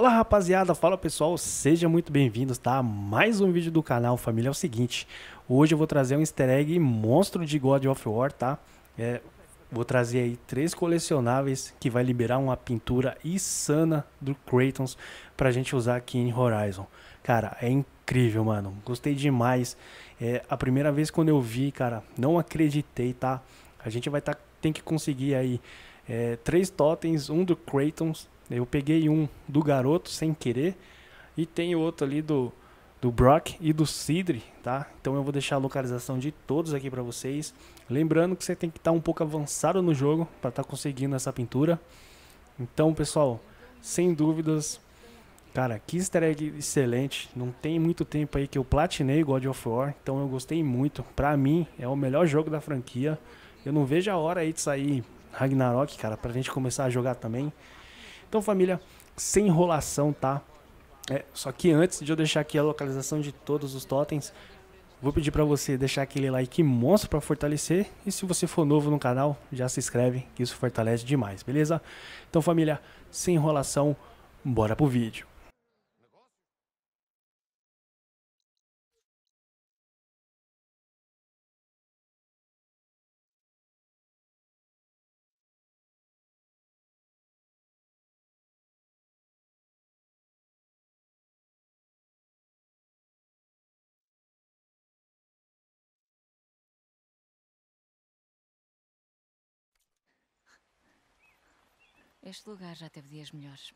Fala rapaziada, fala pessoal, sejam muito bem-vindos tá? a mais um vídeo do canal Família. É o seguinte, hoje eu vou trazer um easter egg monstro de God of War, tá? É, vou trazer aí três colecionáveis que vai liberar uma pintura insana do Kratos pra gente usar aqui em Horizon. Cara, é incrível, mano, gostei demais. É, a primeira vez quando eu vi, cara, não acreditei, tá? A gente vai tá, tem que conseguir aí é, três totens, um do Kratos eu peguei um do garoto sem querer e tem outro ali do do Brock e do Sidre, tá? Então eu vou deixar a localização de todos aqui para vocês. Lembrando que você tem que estar tá um pouco avançado no jogo para estar tá conseguindo essa pintura. Então, pessoal, sem dúvidas, cara, que easter egg excelente. Não tem muito tempo aí que eu platinei God of War, então eu gostei muito. Pra mim, é o melhor jogo da franquia. Eu não vejo a hora aí de sair Ragnarok, cara, pra gente começar a jogar também. Então, família, sem enrolação, tá? É, só que antes de eu deixar aqui a localização de todos os totens, vou pedir para você deixar aquele like monstro para fortalecer. E se você for novo no canal, já se inscreve, que isso fortalece demais, beleza? Então, família, sem enrolação, bora pro vídeo. Este lugar já teve dias melhores.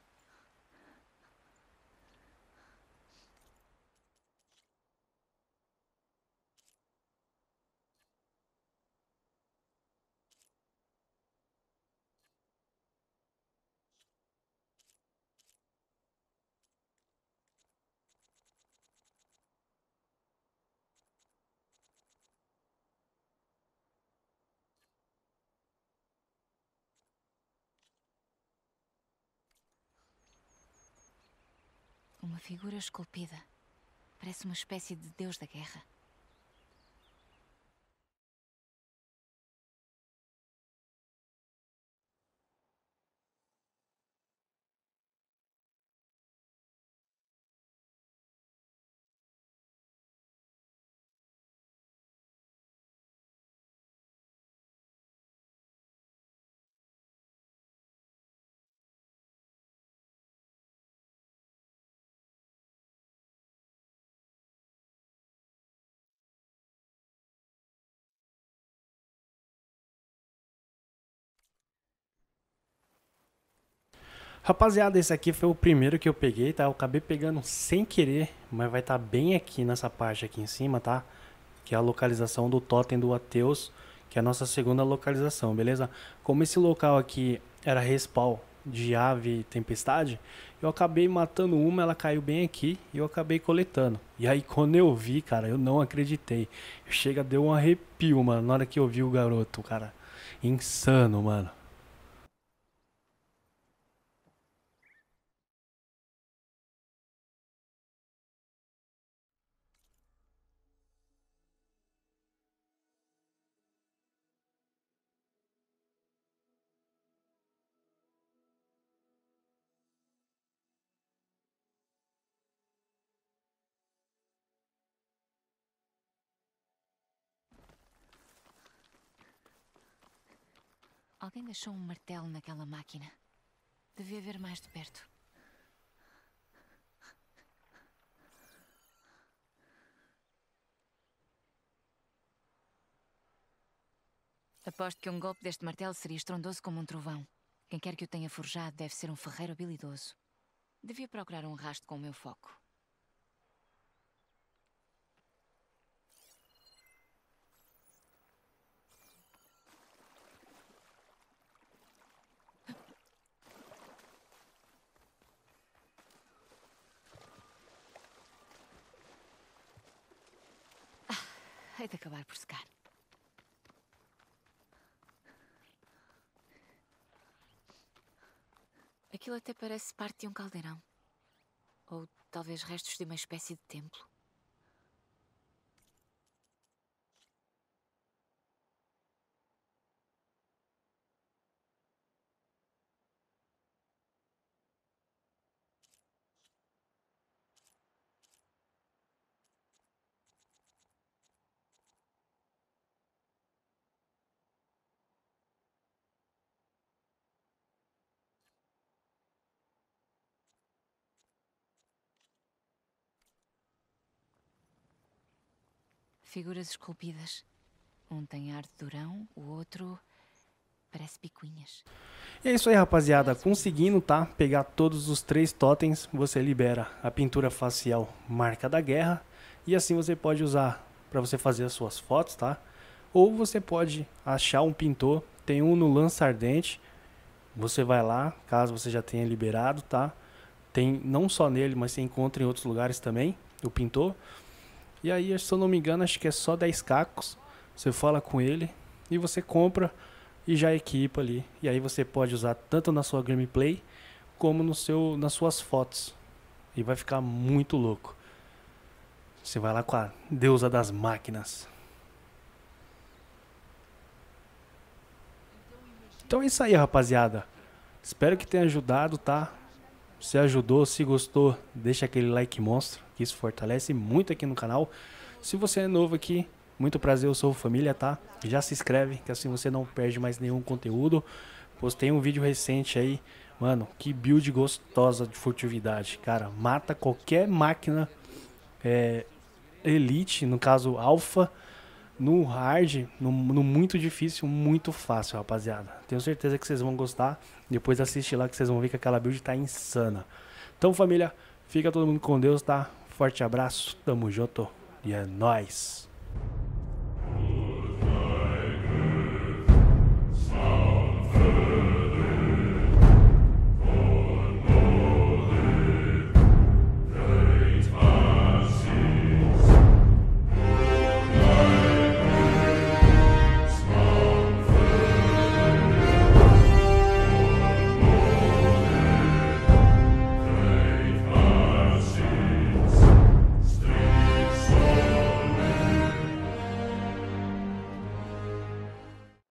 uma figura esculpida. Parece uma espécie de deus da guerra. Rapaziada, esse aqui foi o primeiro que eu peguei, tá? Eu acabei pegando sem querer, mas vai estar tá bem aqui nessa parte aqui em cima, tá? Que é a localização do totem do Ateus, que é a nossa segunda localização, beleza? Como esse local aqui era respawn de ave tempestade, eu acabei matando uma, ela caiu bem aqui e eu acabei coletando. E aí quando eu vi, cara, eu não acreditei. Chega, deu um arrepio, mano, na hora que eu vi o garoto, cara. Insano, mano. Alguém deixou um martelo naquela máquina. Devia ver mais de perto. Aposto que um golpe deste martelo seria estrondoso como um trovão. Quem quer que o tenha forjado deve ser um ferreiro habilidoso. Devia procurar um rastro com o meu foco. Hei de acabar por secar. Aquilo até parece parte de um caldeirão. Ou talvez restos de uma espécie de templo. Figuras esculpidas. Um tem ar de durão, o outro parece picuinhas. E é isso aí, rapaziada. Conseguindo, tá? Pegar todos os três totens, você libera a pintura facial marca da guerra. E assim você pode usar para você fazer as suas fotos, tá? Ou você pode achar um pintor. Tem um no Lança Ardente. Você vai lá, caso você já tenha liberado, tá? Tem não só nele, mas você encontra em outros lugares também, o pintor. E aí, se eu não me engano, acho que é só 10 cacos. Você fala com ele e você compra e já equipa ali. E aí você pode usar tanto na sua gameplay como no seu, nas suas fotos. E vai ficar muito louco. Você vai lá com a deusa das máquinas. Então é isso aí, rapaziada. Espero que tenha ajudado, tá? Se ajudou, se gostou, deixa aquele like monstro que isso fortalece muito aqui no canal. Se você é novo aqui, muito prazer, eu sou família, tá? Já se inscreve, que assim você não perde mais nenhum conteúdo. Postei um vídeo recente aí, mano, que build gostosa de furtividade, cara. Mata qualquer máquina é, elite, no caso alfa, no hard, no, no, muito difícil, muito fácil, rapaziada. Tenho certeza que vocês vão gostar. Depois assiste lá que vocês vão ver que aquela build tá insana. Então, família, fica todo mundo com Deus, tá? Forte abraço, tamo junto e é nóis.